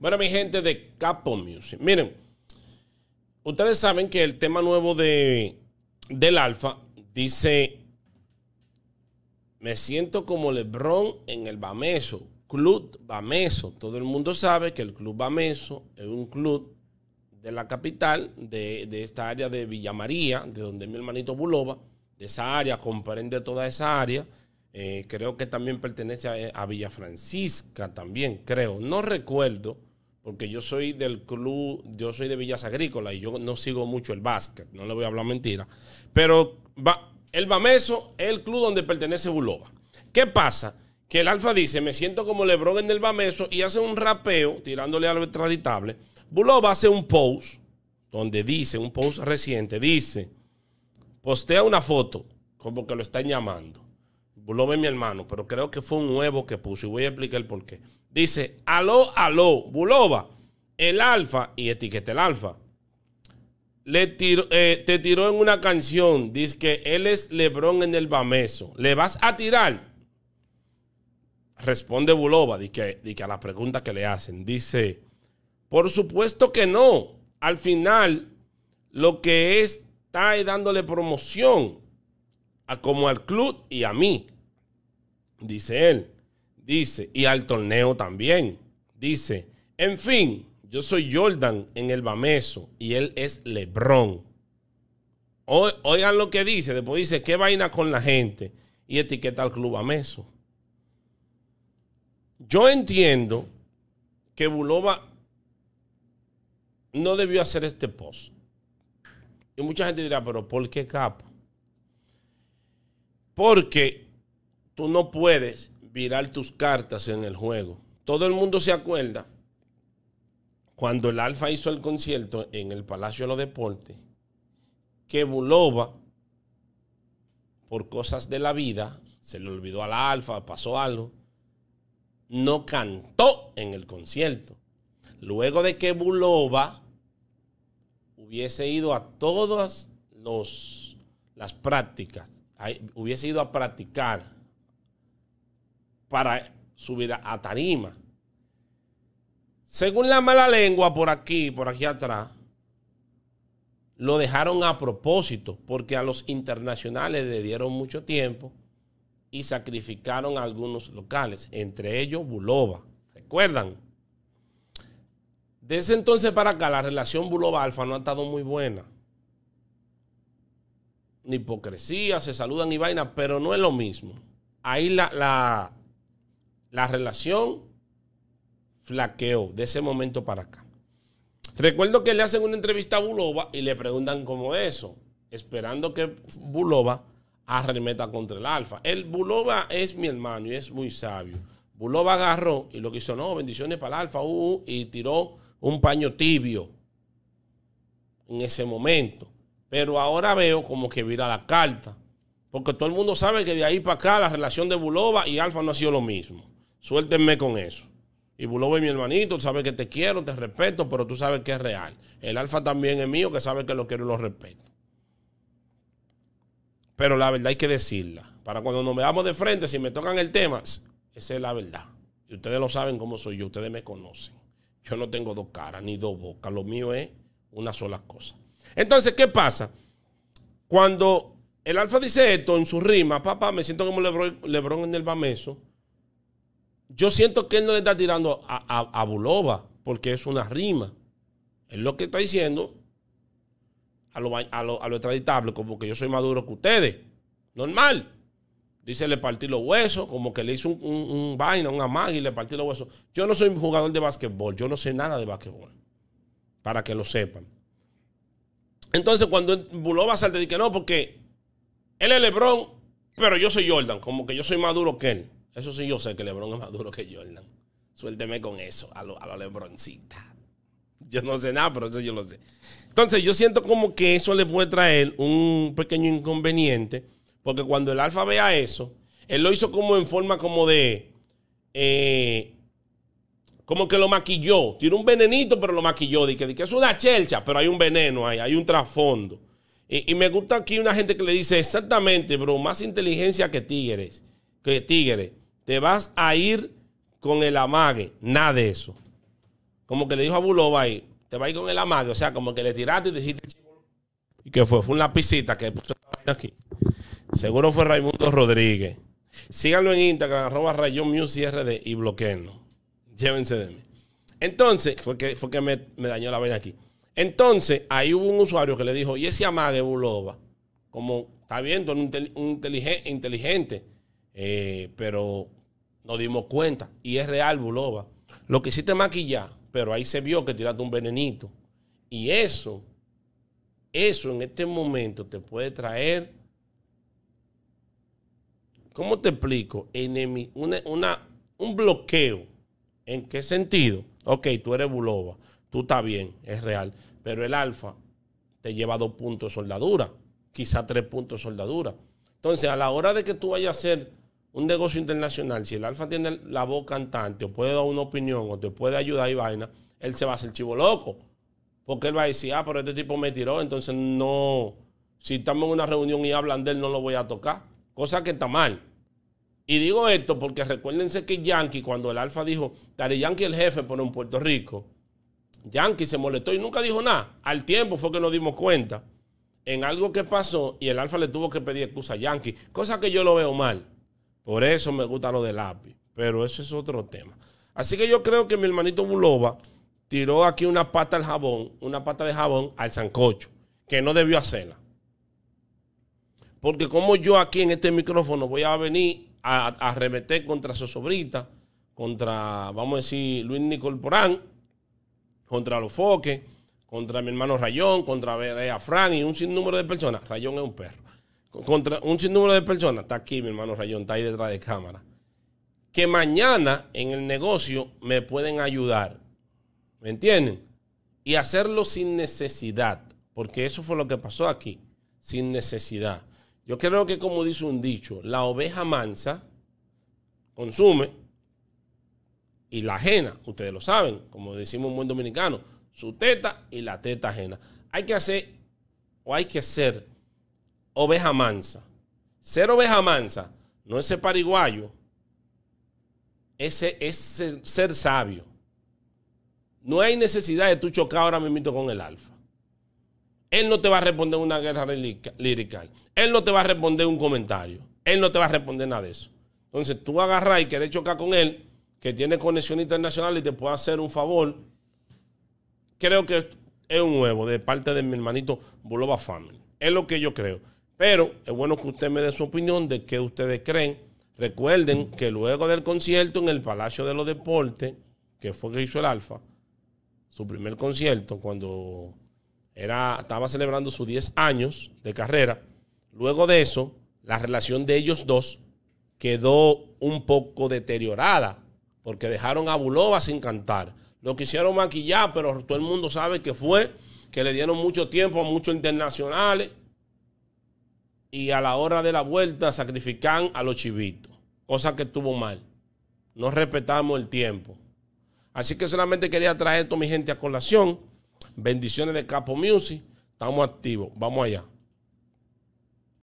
Bueno, mi gente de Capo Music. Miren, ustedes saben que el tema nuevo de, del Alfa dice, me siento como Lebron en el Bameso, Club Bameso. Todo el mundo sabe que el Club Bameso es un club de la capital, de, esta área de Villa María, de donde mi hermanito Buloba, de esa área, comprende toda esa área. Eh, creo que también pertenece a, Villa Francisca, también creo. No recuerdo porque yo soy del club, yo soy de Villas Agrícolas y yo no sigo mucho el básquet, no le voy a hablar mentira. Pero el Bameso es el club donde pertenece Buloba. ¿Qué pasa? Que el Alfa dice, me siento como Lebron en el Bameso y hace un rapeo tirándole al extraditable. Buloba hace un post donde dice, un post reciente, dice, postea una foto como que lo están llamando. Buloba es mi hermano, pero creo que fue un huevo que puso y voy a explicar el por qué. Dice, aló, aló, Buloba, el alfa, y etiqueta el alfa. Le tiró, eh, te tiró en una canción, dice que él es Lebrón en el Bameso. ¿Le vas a tirar? Responde Buloba, dice, que a la pregunta que le hacen. Dice, por supuesto que no. Al final, lo que está dándole promoción a, como al club y a mí, dice él. Dice, y al torneo también. Dice, en fin, yo soy Jordan en el Bameso y él es Lebron. oigan lo que dice, después dice, ¿qué vaina con la gente? Y etiqueta al club Bameso. Yo entiendo que Bulova no debió hacer este post. Y mucha gente dirá, pero ¿por qué capo? Porque tú no puedes virar tus cartas en el juego. Todo el mundo se acuerda cuando el Alfa hizo el concierto en el Palacio de los Deportes, que Buloba por cosas de la vida, se le olvidó a la Alfa, pasó algo, no cantó en el concierto. Luego de que Buloba hubiese ido a todas las prácticas, hubiese ido a practicar para subir a, tarima. Según la mala lengua por aquí, por aquí atrás, lo dejaron a propósito porque a los internacionales le dieron mucho tiempo y sacrificaron a algunos locales, entre ellos Buloba ¿Recuerdan? desde entonces para acá la relación Bulova-Alfa no ha estado muy buena. Ni hipocresía, se saludan y vaina, pero no es lo mismo. Ahí la, la, la relación flaqueó de ese momento para acá. Recuerdo que le hacen una entrevista a Bulova y le preguntan cómo eso, esperando que Bulova arremeta contra el alfa. El Bulova es mi hermano y es muy sabio. Bulova agarró y lo que hizo, no, bendiciones para el alfa, uh, uh, y tiró un paño tibio en ese momento. Pero ahora veo como que vira la carta. Porque todo el mundo sabe que de ahí para acá la relación de Bulova y Alfa no ha sido lo mismo. Suéltenme con eso. Y Bulobo es mi hermanito, sabe que te quiero, te respeto, pero tú sabes que es real. El alfa también es mío, que sabe que lo quiero y lo respeto. Pero la verdad hay que decirla. Para cuando nos veamos de frente, si me tocan el tema, esa es la verdad. Y ustedes lo saben Como soy yo, ustedes me conocen. Yo no tengo dos caras ni dos bocas, lo mío es una sola cosa. Entonces, ¿qué pasa? Cuando el alfa dice esto en su rima, papá, me siento como Lebron, en el Bameso yo siento que él no le está tirando a, a, porque es una rima. Es lo que está diciendo a lo, a lo, a extraditable, como que yo soy más duro que ustedes. Normal. Dice, le partí los huesos, como que le hizo un, un, un vaina, un y le partí los huesos. Yo no soy un jugador de básquetbol, yo no sé nada de básquetbol, para que lo sepan. Entonces, cuando Bulova salte, dije, no, porque él es Lebron, pero yo soy Jordan, como que yo soy más duro que él. Eso sí, yo sé que LeBron es más duro que Jordan. Suélteme con eso, a la LeBroncita. Yo no sé nada, pero eso yo lo sé. Entonces, yo siento como que eso le puede traer un pequeño inconveniente, porque cuando el Alfa vea eso, él lo hizo como en forma como de. Eh, como que lo maquilló. Tiene un venenito, pero lo maquilló. Dice que, es una chelcha, pero hay un veneno ahí, hay un trasfondo. Y, y, me gusta aquí una gente que le dice exactamente, bro, más inteligencia que tigres. Que tigres te vas a ir con el amague. Nada de eso. Como que le dijo a Bulova ahí, te vas a ir con el amague. O sea, como que le tiraste y dijiste, ¿y qué fue? Fue una lapicita que puso aquí. Seguro fue Raimundo Rodríguez. Síganlo en Instagram, arroba rayón y bloqueenlo. Llévense de mí. Entonces, fue que, fue que me, me, dañó la vaina aquí. Entonces, ahí hubo un usuario que le dijo, y ese amague Bulova, como está viendo, un, un inteligente, inteligente eh, pero nos dimos cuenta. Y es real, Buloba. Lo que hiciste maquillar, pero ahí se vio que tiraste un venenito. Y eso, eso en este momento te puede traer, ¿cómo te explico? una, un bloqueo. ¿En qué sentido? Ok, tú eres Buloba, tú estás bien, es real. Pero el alfa te lleva dos puntos soldadura, quizá tres puntos soldadura. Entonces, a la hora de que tú vayas a hacer un negocio internacional, si el alfa tiene la voz cantante o puede dar una opinión o te puede ayudar y vaina, él se va a hacer chivo loco. Porque él va a decir, ah, pero este tipo me tiró, entonces no, si estamos en una reunión y hablan de él, no lo voy a tocar. Cosa que está mal. Y digo esto porque recuérdense que Yankee, cuando el alfa dijo, Tare Yankee el jefe, por un Puerto Rico, Yankee se molestó y nunca dijo nada. Al tiempo fue que nos dimos cuenta en algo que pasó y el alfa le tuvo que pedir excusa a Yankee, cosa que yo lo veo mal. Por eso me gusta lo de lápiz. Pero eso es otro tema. Así que yo creo que mi hermanito Buloba tiró aquí una pata al jabón, una pata de jabón al sancocho, que no debió hacerla. Porque como yo aquí en este micrófono voy a venir a, arremeter contra contra sobrita, contra, vamos a decir, Luis Nicol Porán, contra los foques, contra mi hermano Rayón, contra Berea Fran y un sinnúmero de personas. Rayón es un perro contra un sinnúmero de personas, está aquí mi hermano Rayón, está ahí detrás de cámara, que mañana en el negocio me pueden ayudar. ¿Me entienden? Y hacerlo sin necesidad, porque eso fue lo que pasó aquí, sin necesidad. Yo creo que como dice un dicho, la oveja mansa consume y la ajena, ustedes lo saben, como decimos un buen dominicano, su teta y la teta ajena. Hay que hacer o hay que ser oveja mansa. Ser oveja mansa no es ser pariguayo, ese es ser, sabio. No hay necesidad de tú chocar ahora mismo con el alfa. Él no te va a responder una guerra lirical. Él no te va a responder un comentario. Él no te va a responder nada de eso. Entonces tú agarras y querés chocar con él, que tiene conexión internacional y te puede hacer un favor. Creo que es un huevo de parte de mi hermanito Bulova Family. Es lo que yo creo. Pero es bueno que usted me dé su opinión de qué ustedes creen. Recuerden que luego del concierto en el Palacio de los Deportes, que fue que hizo el Alfa, su primer concierto, cuando era, estaba celebrando sus 10 años de carrera, luego de eso, la relación de ellos dos quedó un poco deteriorada, porque dejaron a Bulova sin cantar. Lo quisieron maquillar, pero todo el mundo sabe que fue, que le dieron mucho tiempo a muchos internacionales y a la hora de la vuelta sacrifican a los chivitos, cosa que estuvo mal. No respetamos el tiempo. Así que solamente quería traer esto, mi gente, a colación. Bendiciones de Capo Music. Estamos activos. Vamos allá.